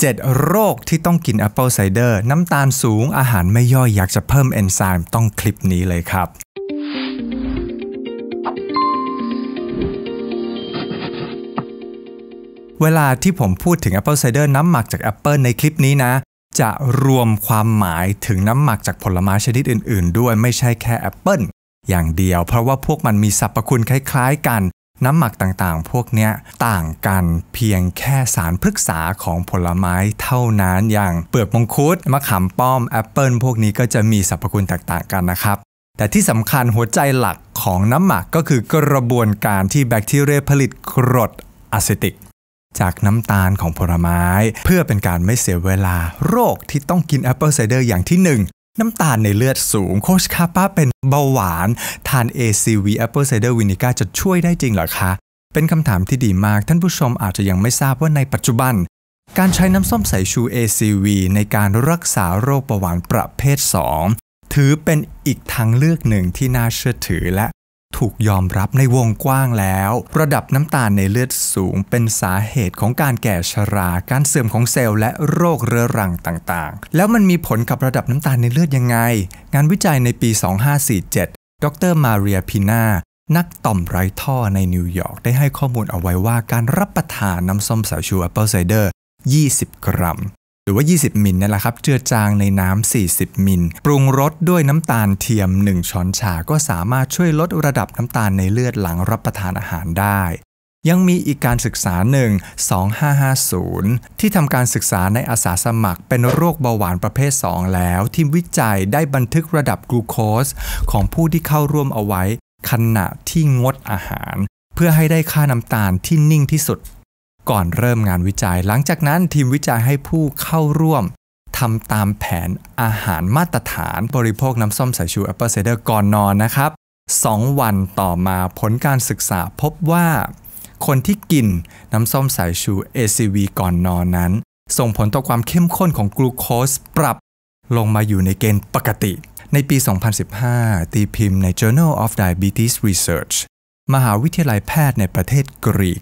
7โรคที่ต้องกินแอปเปิลไซเดอร์น้ำตาลสูงอาหารไม่ย่อยอยากจะเพิ่มเอนไซม์ต้องคลิปนี้เลยครับ เวลาที่ผมพูดถึงแอปเปิลไซเดอร์น้ำหมักจากแอปเปิลในคลิปนี้นะ จะรวมความหมายถึงน้ำหมักจากผลไม้ชนิดอื่นๆ ด้วยไม่ใช่แค่แอปเปิลอย่างเดียวเพราะว่าพวกมันมีสรรพคุณคล้ายๆกันน้ำหมักต่างๆ พวกนี้ต่างกันเพียงแค่สารพฤกษาของผลไม้เท่านั้นอย่างเปลือกมงคุดมะขามป้อมแอปเปิลพวกนี้ก็จะมีสรรพคุณแตกต่างกันนะครับ แต่ที่สำคัญหัวใจหลักของน้ำหมักก็คือกระบวนการที่แบคทีเรียผลิตกรดอะซิติก จากน้ำตาลของผลไม้เพื่อเป็นการไม่เสียเวลาโรคที่ต้องกินแอปเปิลไซเดอร์อย่างที่ 1น้ำตาลในเลือดสูงโคชคาป้าเป็นเบาหวาน ทาน ACV Apple Cider Vinegar จะช่วยได้จริงหรอคะ เป็นคำถามที่ดีมากท่านผู้ชมอาจจะยังไม่ทราบว่าในปัจจุบัน การใช้น้ำส้มสายชู ACV ในการรักษาโรคเบาหวานประเภท 2 ถือเป็นอีกทางเลือกหนึ่งที่น่าเชื่อถือและถูกยอมรับในวงกว้างแล้ว ระดับน้ำตาลในเลือดสูงเป็นสาเหตุของการแก่ชรา การเสื่อมของเซลล์และโรคเรื้อรังต่างๆ แล้วมันมีผลกับระดับน้ำตาลในเลือดยังไง งานวิจัยในปี 2547 ดร มาเรียพินา นักต่อมไร้ท่อในนิวยอร์กได้ให้ข้อมูลเอาไว้ว่าการรับประทานน้ำส้มสายชูแอปเปิลไซเดอร์ 20 กรัมรือว่า 20 มิลนี่แหละครับ เจือจางในน้ำ 40 มิล ปรุงรสด้วยน้ำตาลเทียม 1 ช้อนชา ก็สามารถช่วยลดระดับน้ำตาลในเลือดหลังรับประทานอาหารได้ ยังมีอีกการศึกษาหนึ่ง2550 ที่ทำการศึกษาในอาสาสมัครเป็นโรคเบาหวานประเภท 2 แล้ว ทีมวิจัยได้บันทึกระดับกลูโคสของผู้ที่เข้าร่วมเอาไว้ขณะที่งดอาหาร เพื่อให้ได้ค่าน้ำตาลที่นิ่งที่สุดก่อนเริ่มงานวิจัย หลังจากนั้นทีมวิจัยให้ผู้เข้าร่วมทำตามแผนอาหารมาตรฐานบริโภคน้ำส้มสายชูแอปเปิลไซเดอร์ก่อนนอนนะครับ 2 วันต่อมาผลการศึกษาพบว่า คนที่กินน้ำส้มสายชู ACV ก่อนนอนนั้น ส่งผลต่อความเข้มข้นของกลูโคสปรับ ลงมาอยู่ในเกณฑ์ปกติ ในปี 2015 ตีพิมพ์ใน Journal of Diabetes Research มหาวิทยาลัยแพทย์ในประเทศกรีก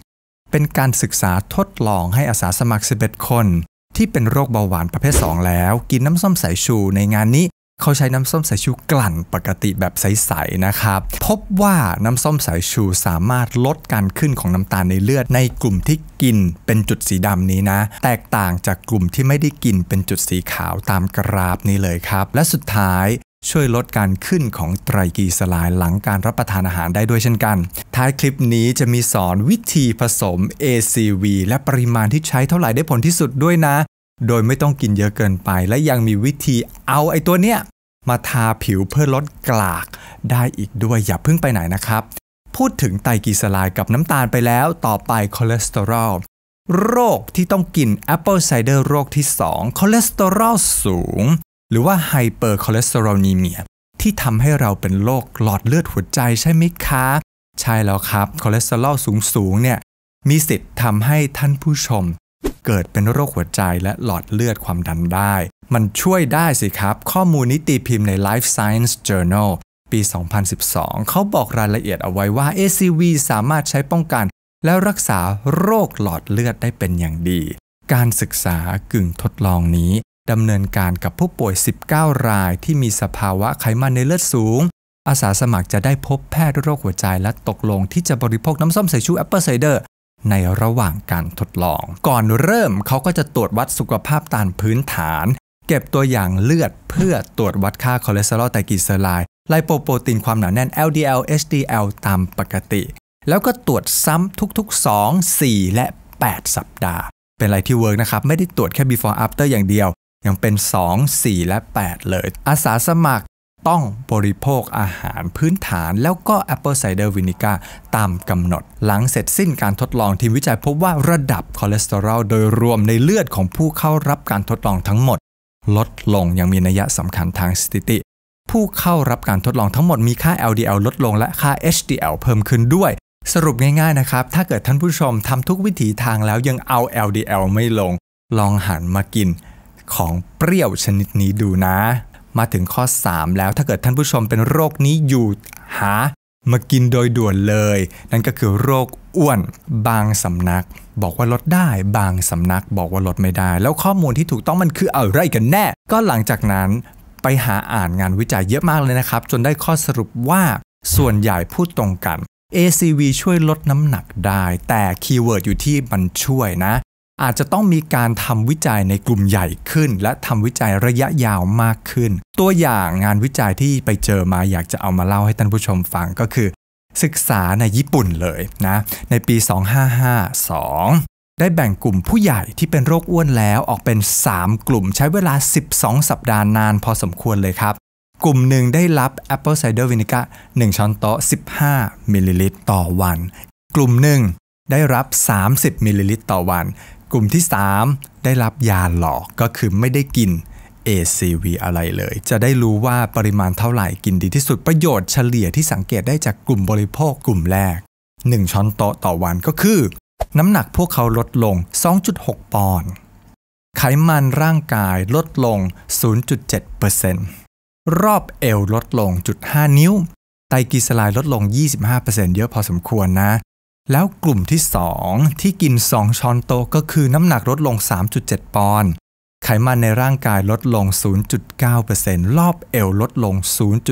เป็นการศึกษาทดลองให้อาสาสมัคร 11 คน ที่เป็นโรคเบาหวานประเภท 2 แล้ว กินน้ำส้มสายชู ในงานนี้เขาใช้น้ำส้มสายชูกลั่นปกติแบบใสๆนะครับ พบว่าน้ำส้มสายชูสามารถลดการขึ้นของน้ำตาลในเลือด ในกลุ่มที่กินเป็นจุดสีดำนี้นะ แตกต่างจากกลุ่มที่ไม่ได้กินเป็นจุดสีขาวตามกราฟนี้เลยครับ และสุดท้ายช่วยลดการขึ้นของไตรกลีเซอไรด์หลังการรับประทานอาหารได้ด้วยเช่นกัน ท้ายคลิปนี้จะมีสอนวิธีผสม ACV และปริมาณที่ใช้เท่าไหร่ได้ผลที่สุดด้วยนะ โดยไม่ต้องกินเยอะเกินไปและยังมีวิธีเอาไอ้ตัวเนี้ยมาทาผิวเพื่อลดกลากได้อีกด้วยอย่าเพิ่งไปไหนนะครับ พูดถึงไตรกลีเซอไรด์กับน้ำตาลไปแล้วต่อไปคอเลสเตอรอลโรคที่ต้องกินแอปเปิลไซเดอร์โรคที่2คอเลสเตอรอลสูงหรือว่าไฮเปอร์คอเลสเตอรอลนีเมียที่ทำให้เราเป็นโรคหลอดเลือดหัวใจใช่ไหมคะ ใช่แล้วครับคอเลสเตอรอลสูง ๆ เนี่ย มีสิทธิ์ทำให้ท่านผู้ชม เกิดเป็นโรคหัวใจและหลอดเลือดความดันได้ มันช่วยได้สิครับ ข้อมูลนิตีพิมพ์ใน Life Science Journal ปี 2012 เขาบอกรายละเอียดเอาไว้ว่า ACV สามารถใช้ป้องกัน และรักษาโรคหลอดเลือดได้เป็นอย่างดี การศึกษากึ่งทดลองนี้ดำเนินการกับผู้ป่วย 19 รายที่มีสภาวะไขมันในเลือดสูง อาสาสมัครจะได้พบแพทย์โรคหัวใจและตกลงที่จะบริโภคน้ำส้มสายชูแอปเปิลไซเดอร์ในระหว่างการทดลอง ก่อนเริ่มเขาก็จะตรวจวัดสุขภาพตามพื้นฐาน เก็บตัวอย่างเลือดเพื่อตรวจวัดค่าคอเลสเตอรอลไตรกลีเซอไรด์ไลโปโปรตีนความหนาแน่น LDL HDL ตามปกติ แล้วก็ตรวจซ้ำทุกๆ 2 4 และ 8 สัปดาห์ เป็นอะไรที่เวิร์กนะครับ ไม่ได้ตรวจแค่ before after อย่างเดียวยังเป็น2 4 และ 8 เลย อาสาสมัครต้องบริโภคอาหารพื้นฐาน แล้วก็ Apple Cider Vinegar ตามกำหนด หลังเสร็จสิ้นการทดลองทีมวิจัยพบว่าระดับคอเลสเตอรอลโดยรวมในเลือดของผู้เข้ารับการทดลองทั้งหมด ลดลงอย่างมีนัยสำคัญทางสถิติ ผู้เข้ารับการทดลองทั้งหมดมีค่า LDL ลดลงและค่า HDL เพิ่มขึ้นด้วย สรุปง่ายๆนะครับ ถ้าเกิดท่านผู้ชมทำทุกวิถีทางแล้วยังเอา LDL ไม่ลง ลองหันมากินของเปรี้ยวชนิดนี้ดูนะ มาถึงข้อ 3 แล้วถ้าเกิดท่านผู้ชมเป็นโรคนี้อยู่หามากินโดยด่วนเลย นั่นก็คือโรคอ้วน บางสำนัก บอกว่าลดได้ บางสำนัก บอกว่าลดไม่ได้ แล้วข้อมูลที่ถูกต้องมันคืออะไรกันแน่ ก็หลังจากนั้น ไปหาอ่านงานวิจัยเยอะมากเลยนะครับ จนได้ข้อสรุปว่า ส่วนใหญ่พูดตรงกัน ACV ช่วยลดน้ำหนักได้แต่คีย์เวิร์ดอยู่ที่มันช่วยนะอาจจะต้องมีการทำวิจัยในกลุ่มใหญ่ขึ้น และทำวิจัยระยะยาวมากขึ้น ตัวอย่างงานวิจัยที่ไปเจอมาอยากจะเอามาเล่าให้ท่านผู้ชมฟังก็คือ ศึกษาในญี่ปุ่นเลยนะ ในปี 2552 ได้แบ่งกลุ่มผู้ใหญ่ที่เป็นโรคอ้วนแล้วออกเป็น 3 กลุ่ม ใช้เวลา 12 สัปดาห์นานพอสมควรเลยครับ กลุ่มหนึ่งได้รับแอป Apple Cider v i n e g a า1ช้อนโต๊ะ15มิลลิลิตรต่อวัน กลุ่มหนึ่งได้รับ 30มิลลิลิตรต่อวันกลุ่มที่ 3 ได้รับยาหลอกก็คือไม่ได้กิน ACV อะไรเลย จะได้รู้ว่าปริมาณเท่าไหร่กินดีที่สุดประโยชน์เฉลี่ยที่สังเกตได้จากกลุ่มบริโภคกลุ่มแรก 1 ช้อนโต๊ะต่อวันก็คือ น้ำหนักพวกเขาลดลง 2.6 ปอนด์ไขมันร่างกายลดลง 0.7%รอบเอวลดลง 0.5 นิ้ว ไตรกลีเซอร์ลดลง 25%เยอะพอสมควรนะแล้วกลุ่มที่ 2 ที่กิน 2ช้อนโต๊ะก็คือน้ำหนักลดลง 3.7 ปอนด์ ไขมันในร่างกายลดลง 0.9%รอบเอวลดลง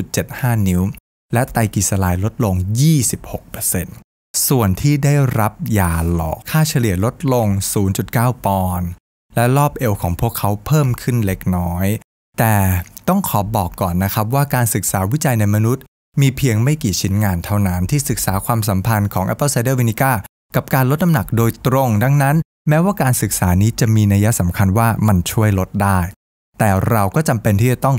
0.75 นิ้ว และไตกิสลายลดลง 26%ส่วนที่ได้รับยาหลอกค่าเฉลี่ยลดลง 0.9 ปอนด์ และรอบเอวของพวกเขาเพิ่มขึ้นเล็กน้อย แต่ต้องขอบอกก่อนนะครับว่าการศึกษาวิจัยในมนุษย์มีเพียงไม่กี่ชิ้นงานเท่านั้นที่ศึกษาความสัมพันธ์ของ Apple Cider Vinegar กับการลดน้ำหนักโดยตรงดังนั้น แม้ว่าการศึกษานี้จะมีนัยสำคัญว่ามันช่วยลดได้ แต่เราก็จำเป็นที่จะต้อง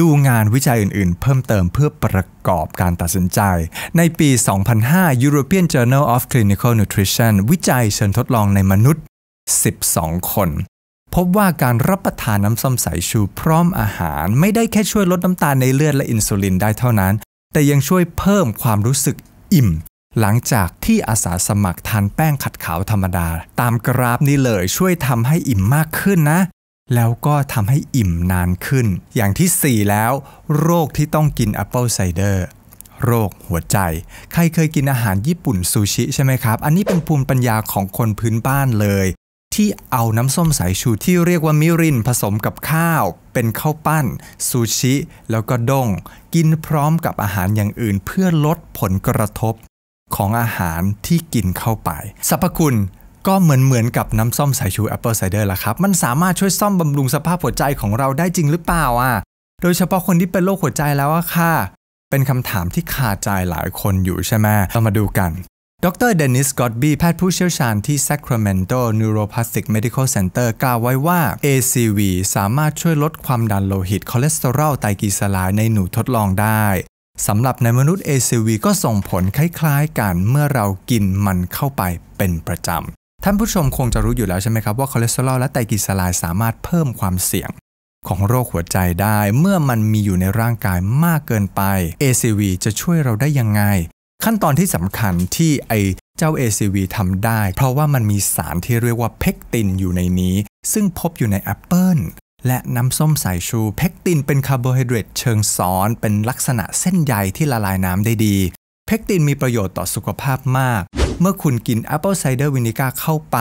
ดูงานวิจัยอื่นๆ เพิ่มเติมเพื่อประกอบการตัดสินใจ ในปี 2005 European Journal of Clinical Nutrition วิจัยเชิญทดลองในมนุษย์ 12 คน พบว่าการรับประทานน้ำส้มสายชูพร้อมอาหาร ไม่ได้แค่ช่วยลดน้ำตาลในเลือดและอินซูลินได้เท่านั้นแต่ยังช่วยเพิ่มความรู้สึกอิ่ม หลังจากที่อาสาสมัครทานแป้งขัดขาวธรรมดา ตามกราฟนี้เลยช่วยทำให้อิ่มมากขึ้นนะ แล้วก็ทำให้อิ่มนานขึ้น อย่างที่ 4 แล้ว โรคที่ต้องกินแอปเปิลไซเดอร์โรคหัวใจ ใครเคยกินอาหารญี่ปุ่นซูชิใช่ไหมครับ อันนี้เป็นภูมิปัญญาของคนพื้นบ้านเลยที่เอาน้ำส้มสายชูที่เรียกว่ามิรินผสมกับข้าว เป็นข้าวปั้น ซูชิแล้วก็ดงกินพร้อมกับอาหารอย่างอื่นเพื่อลดผลกระทบ ของอาหารที่กินเข้าไปสรรพคุณก็เหมือนเหมือนกับน้ำส้มสายชูแอปเปิลไซเดอร์ละครับ มันสามารถช่วยซ่อมบำรุงสภาพหัวใจของเราได้จริงหรือเปล่าอ่ะโดยเฉพาะคนที่เป็นโรคหัวใจแล้วอะค่ะเป็นคำถามที่คาใจหลายคนอยู่ใช่ไหมเรามาดูกันดรเดนิสกอตบีแพทย์ผู้เชี่ยวชาญที่ Sacramento Neuropathic Medical Center กล่าวไว้ว่า ACV สามารถช่วยลดความดันโลหิตคอเลสเตอรอลไตรกลีเซอไรด์ในหนูทดลองได้ สำหรับในมนุษย์ ACV ก็ส่งผลคล้ายๆกันเมื่อเรากินมันเข้าไปเป็นประจำ ท่านผู้ชมคงจะรู้อยู่แล้วใช่ไหมครับว่าคอเลสเตอรอลและไตรกลีเซอไรด์สามารถเพิ่มความเสี่ยงของโรคหัวใจได้เมื่อมันมีอยู่ในร่างกายมากเกินไป ACV จะช่วยเราได้ยังไงขั้นตอนที่สำคัญที่ไอเจ้า ACV ทำได้ เพราะว่ามันมีสารที่เรียกว่าเพกตินอยู่ในนี้ ซึ่งพบอยู่ในแอปเปิลและน้ำส้มสายชูเพกตินเป็นคาร์โบไฮเดรตเชิงซ้อนเป็นลักษณะเส้นใยที่ละลายน้ำได้ดี เพกตินมีประโยชน์ต่อสุขภาพมาก เมื่อคุณกินแอปเปิลไซเดอร์วินิก้าเข้าไป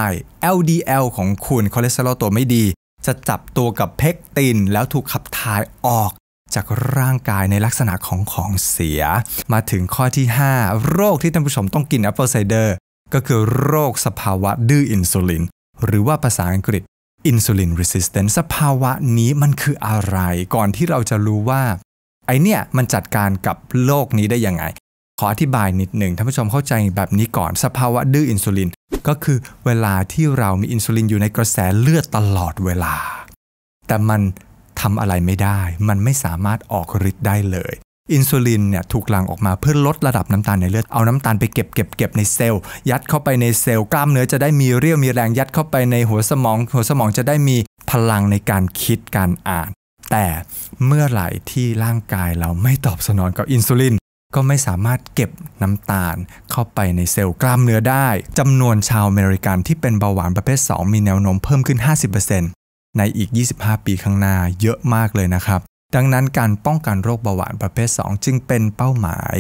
LDL ของคุณคอเลสเตอรอลตัวไม่ดี จะจับตัวกับเพกตินแล้วถูกขับถ่ายออกจากร่างกายในลักษณะของของเสีย มาถึงข้อที่ 5 โรคที่ท่านผู้ชมต้องกินแอปเปิลไซเดอร์ก็คือโรคสภาวะดื้ออินซูลิน หรือว่าภาษาอังกฤษอินซูลินรีส s t a n c e สภาวะนี้มันคืออะไร ก่อนที่เราจะรู้ว่า ไอเนี่ยมันจัดการกับโรคนี้ได้ยังไงขออธิบายนิดหนึ่งท่านผู้ชมเข้าใจแบบนี้ก่อนสภาวะดื้ออินซูลิน ก็คือเวลาที่เรามีอินซูลินอยู่ในกระแสเลือดตลอดเวลา แต่มันทำอะไรไม่ได้ มันไม่สามารถออกฤทธิ์ได้เลย อินซูลินเนี่ยถูกหลั่งออกมาเพื่อลดระดับน้ำตาลในเลือด เอาน้ำตาลไปเก็บเก็บเก็บในเซลล์ ยัดเข้าไปในเซลล์กล้ามเนื้อจะได้มีเรี่ยวมีแรงยัดเข้าไปในหัวสมอง หัวสมองจะได้มีพลังในการคิดการอ่าน แต่เมื่อไหร่ที่ร่างกายเราไม่ตอบสนองกับอินซูลิน ก็ไม่สามารถเก็บน้ำตาลเข้าไปในเซลล์กล้ามเนื้อได้จำนวนชาวอเมริกันที่เป็นเบาหวานประเภท 2 มีแนวโน้มเพิ่มขึ้น 50%ในอีก 25 ปีข้างหน้าเยอะมากเลยนะครับ ดังนั้นการป้องกันโรคเบาหวานประเภท 2 จึงเป็นเป้าหมาย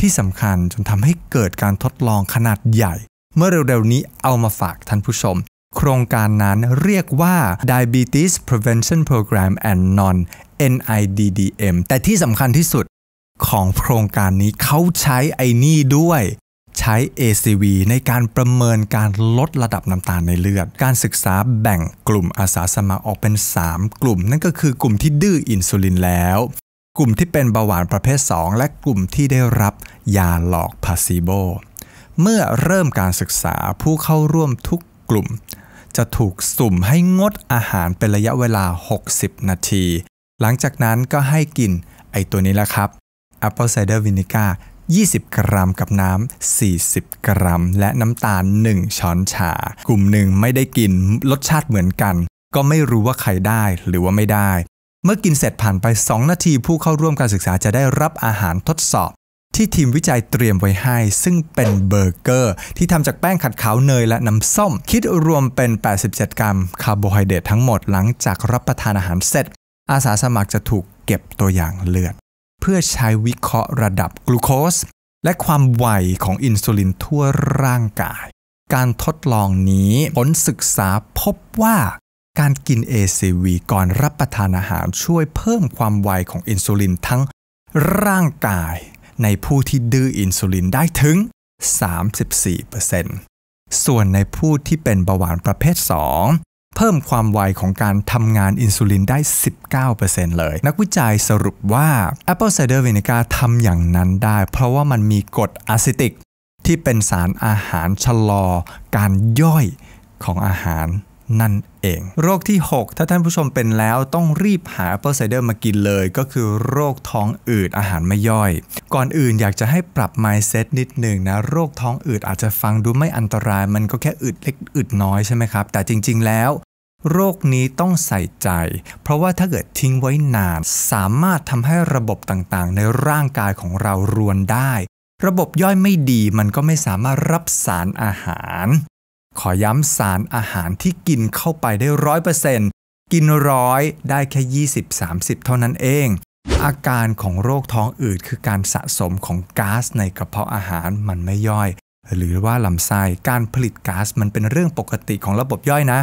ที่สำคัญจนทำให้เกิดการทดลองขนาดใหญ่ เมื่อเร็วๆ นี้เอามาฝากท่านผู้ชม โครงการนั้นเรียกว่า Diabetes Prevention Program and Non NIDDM แต่ที่สำคัญที่สุดของโครงการนี้เขาใช้ไอ้นี่ด้วยใช้ ACV ในการประเมินการลดระดับน้ำตาลในเลือด การศึกษาแบ่งกลุ่มอาสาสมัครออกเป็น 3 กลุ่ม นั่นก็คือกลุ่มที่ดื้ออินซูลินแล้ว กลุ่มที่เป็นเบาหวานประเภท 2 และกลุ่มที่ได้รับยาหลอกพาซิโบ เมื่อเริ่มการศึกษาผู้เข้าร่วมทุกกลุ่ม จะถูกสุ่มให้งดอาหารเป็นระยะเวลา 60 นาที หลังจากนั้นก็ให้กิน ไอตัวนี้แหละครับ Apple cider vinegar 20 กรัมกับน้ำ 40 กรัม และน้ำตาล 1 ช้อนชา กลุ่มหนึ่งไม่ได้กินรสชาติเหมือนกัน ก็ไม่รู้ว่าใครได้หรือว่าไม่ได้ เมื่อกินเสร็จผ่านไป 2 นาทีผู้เข้าร่วมการศึกษาจะได้รับอาหารทดสอบ ที่ทีมวิจัยเตรียมไว้ให้ซึ่งเป็นเบอร์เกอร์ ที่ทำจากแป้งขัดขาวเนยและน้ำส้มคิดรวมเป็น 87 กรัมคาร์โบไฮเดรตทั้งหมดหลังจากรับประทานอาหารเสร็จ อาสาสมัครจะถูกเก็บตัวอย่างเลือดเพื่อใช้วิเคราะห์ระดับกลูโคส และความไวของอินซูลินทั่วร่างกาย การทดลองนี้ผลศึกษาพบว่าการกิน ACV ก่อนรับประทานอาหารช่วยเพิ่มความไวของอินซูลินทั้งร่างกาย ในผู้ที่ดื้ออินซูลินได้ถึง 34%ส่วนในผู้ที่เป็นเบาหวานประเภท 2เพิ่มความไวของการทำงานอินซูลินได้ 19%เลย นักวิจัยสรุปว่า Apple Cider Vinegar ทำอย่างนั้นได้ เพราะว่ามันมีกรดอะซิติก ที่เป็นสารอาหารชะลอการย่อยของอาหารนั่นเอง โรคที่ 6 ถ้าท่านผู้ชมเป็นแล้วต้องรีบหาเปิรไซเดอร์มากินเลยก็คือโรคท้องอืดอาหารไม่ย่อย ก่อนอื่นอยากจะให้ปรับ mindset นิดหนึ่งนะ โรคท้องอืดอาจจะฟังดูไม่อันตรายมันก็แค่อืดเล็กอืดน้อยใช่ไหมครับ แต่จริงๆแล้ว โรคนี้ต้องใส่ใจ เพราะว่าถ้าเกิดทิ้งไว้นาน สามารถทำให้ระบบต่างๆ ในร่างกายของเรารวนได้ ระบบย่อยไม่ดีมันก็ไม่สามารถรับสารอาหารขอย้ำสารอาหารที่กินเข้าไปได้ร้อยเปอร์เซ็นต์กินร้อยได้แค่ยี่สสิบามสิบเท่านั้นเอง อาการของโรคท้องอืดคือการสะสมของก๊าซในกระเพาะอาหารมันไม่ย่อย หรือว่าลำไส้การผลิตก๊าซมันเป็นเรื่องปกติของระบบย่อยนะ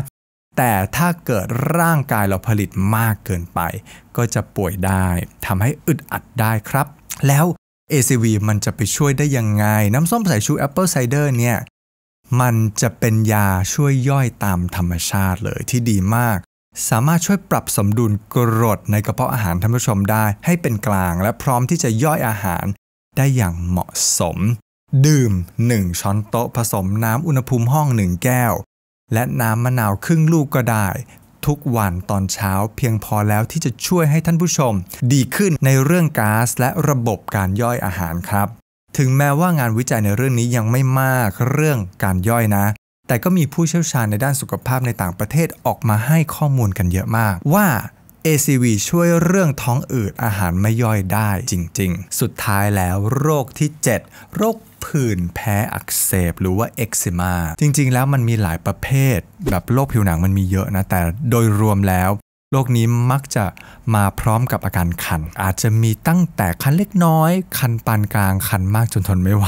แต่ถ้าเกิดร่างกายเราผลิตมากเกินไปก็จะป่วยได้ทำให้อึดอัดได้ครับ แล้ว ACV มันจะไปช่วยได้ยังไง น้ำส้มสายชูแอปเปิลไซเดอร์เนี่ยมันจะเป็นยาช่วยย่อยตามธรรมชาติเลยที่ดีมาก สามารถช่วยปรับสมดุลกรดในกระเพาะอาหารท่านผู้ชมได้ให้เป็นกลาง และพร้อมที่จะย่อยอาหารได้อย่างเหมาะสม ดื่ม 1 ช้อนโต๊ะผสมน้ำอุณหภูมิห้อง 1 แก้ว และน้ำมะนาวครึ่งลูกก็ได้ ทุกวันตอนเช้าเพียงพอแล้วที่จะช่วยให้ท่านผู้ชม ดีขึ้นในเรื่องก๊าซและระบบการย่อยอาหารครับถึงแม้ว่างานวิจัยในเรื่องนี้ยังไม่มากเรื่องการย่อยนะ แต่ก็มีผู้เชี่ยวชาญในด้านสุขภาพในต่างประเทศออกมาให้ข้อมูลกันเยอะมากว่า ACV ช่วยเรื่องท้องอืดอาหารไม่ย่อยได้จริงๆ สุดท้ายแล้วโรคที่ 7 โรคผื่นแพ้อักเสบหรือว่าเอ็กซิมา จริงๆ แล้วมันมีหลายประเภท แบบโรคผิวหนังมันมีเยอะนะ แต่โดยรวมแล้วโรคนี้มักจะมาพร้อมกับอาการคัน อาจจะมีตั้งแต่คันเล็กน้อย คันปานกลางคันมากจนทนไม่ไหว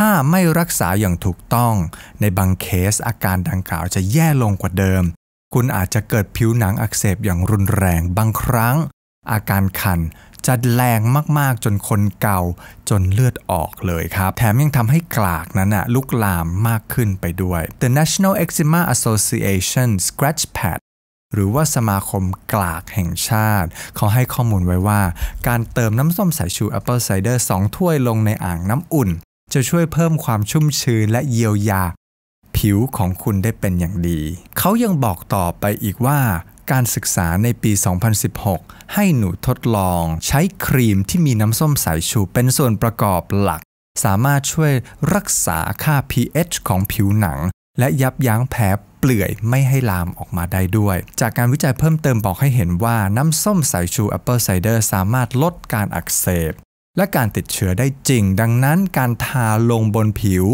ถ้าไม่รักษาอย่างถูกต้อง ในบางเคสอาการดังกล่าวจะแย่ลงกว่าเดิม คุณอาจจะเกิดผิวหนังอักเสบอย่างรุนแรงบางครั้ง อาการคันจะแรงมากๆจนคนเกาจนเลือดออกเลยครับ แถมยังทำให้กลากนั้นนะลุกลามมากขึ้นไปด้วย The National Eczema Association Scratch Pad หรือว่าสมาคมกลากแห่งชาติ เขาให้ข้อมูลไว้ว่า การเติมน้ำส้มสายชูแอปเปิลไซเดอร์2ถ้วยลงในอ่างน้ำอุ่น จะช่วยเพิ่มความชุ่มชื้นและเยียวยา ผิวของคุณได้เป็นอย่างดี เขายังบอกต่อไปอีกว่า การศึกษาในปี 2016 ให้หนูทดลอง ใช้ครีมที่มีน้ำส้มสายชูเป็นส่วนประกอบหลัก สามารถช่วยรักษาค่า pH ของผิวหนัง และยับยั้งแผลเปลือยไม่ให้ลามออกมาได้ด้วย จากการวิจัยเพิ่มเติมบอกให้เห็นว่าน้ำส้มสายชูแอปเปิลไซเดอร์สามารถลดการอักเสบ และการติดเชื้อได้จริง ดังนั้นการทาลงบนผิว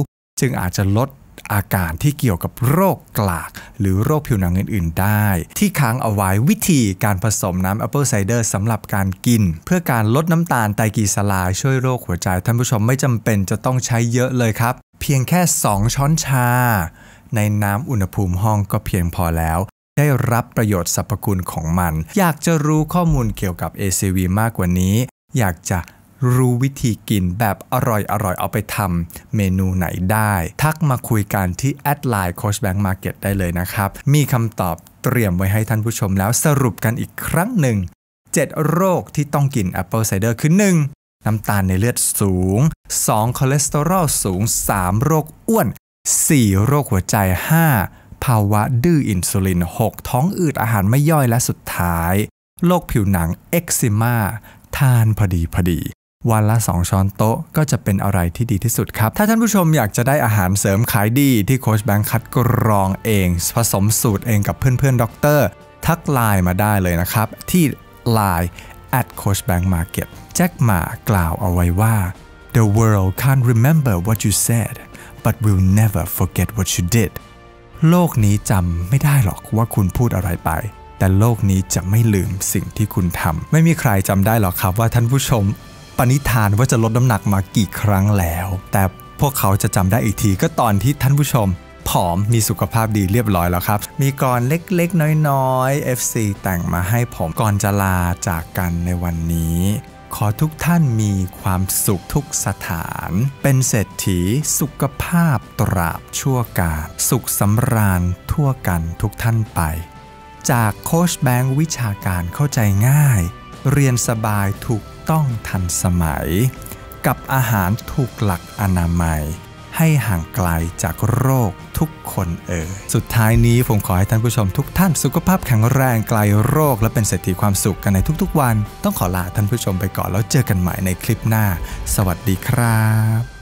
จึงอาจจะลดอาการที่เกี่ยวกับโรคกลาก หรือโรคผิวหนังอื่น ๆ ได้ ที่ค้างเอาไว้วิธีการผสมน้ำแอปเปิลไซเดอร์สำหรับการกิน เพื่อการลดน้ำตาลไตรกลีเซอไรด์ช่วยโรคหัวใจท่านผู้ชมไม่จำเป็นจะต้องใช้เยอะเลยครับ เพียงแค่ 2 ช้อนชาในน้ำอุณหภูมิห้องก็เพียงพอแล้ว ได้รับประโยชน์สรรพคุณของมัน อยากจะรู้ข้อมูลเกี่ยวกับ ACV มากกว่านี้ อยากจะรู้วิธีกินแบบอร่อยอร่อยเอาไปทำเมนูไหนได้ ทักมาคุยกันที่แอดไลน์โคชแบงก์มาร์เก็ตได้เลยนะครับ มีคำตอบเตรียมไว้ให้ท่านผู้ชมแล้วสรุปกันอีกครั้งหนึ่ง 7 โรคที่ต้องกินแอปเปิลไซเดอร์คือ 1. น้ำตาลในเลือดสูง 2. คอเลสเตอรอลสูง 3. โรคอ้วน4 โรคหัวใจ 5 ภาวะดื้ออินซูลิน6 ท้องอืดอาหารไม่ย่อยและสุดท้ายโรคผิวหนังเอ็กซิมาทานพอดีพอดี วันละ 2 ช้อนโต๊ะก็จะเป็นอะไรที่ดีที่สุดครับ ถ้าท่านผู้ชมอยากจะได้อาหารเสริมขายดีที่โคชแบงค์คัดกรองเอง ผสมสูตรเองกับเพื่อน ๆ ด็อกเตอร์ ทักไลน์มาได้เลยนะครับ ที่ Line at coachbankmarket แจ็คหมากล่าวเอาไว้ว่า the world can't remember what you said but will never forget what you did โลกนี้จำไม่ได้หรอกว่าคุณพูดอะไรไป แต่โลกนี้จะไม่ลืมสิ่งที่คุณทำ ไม่มีใครจำได้หรอกครับว่าท่านผู้ชม ปณิธานว่าจะลดน้ำหนักมากี่ครั้งแล้ว แต่พวกเขาจะจำได้อีกทีก็ตอนที่ท่านผู้ชม ผอมมีสุขภาพดีเรียบร้อยแล้วครับ มีกรเล็กๆน้อยๆ FC แต่งมาให้ผมก่อนจะลาจากกันในวันนี้ขอทุกท่านมีความสุขทุกสถาน เป็นเศรษฐีสุขภาพตราบชั่วกาลสุขสำราญทั่วกันทุกท่านไป จากโคชแบงค์วิชาการเข้าใจง่าย เรียนสบายถูกต้องทันสมัย กับอาหารถูกหลักอนามัยให้ห่างไกลจากโรคทุกคนเอ่ยสุดท้ายนี้ผมขอให้ท่านผู้ชมทุกท่านสุขภาพแข็งแรงไกลโรค และเป็นเศรษฐีความสุขกันในทุกๆวัน ต้องขอลาท่านผู้ชมไปก่อน แล้วเจอกันใหม่ในคลิปหน้า สวัสดีครับ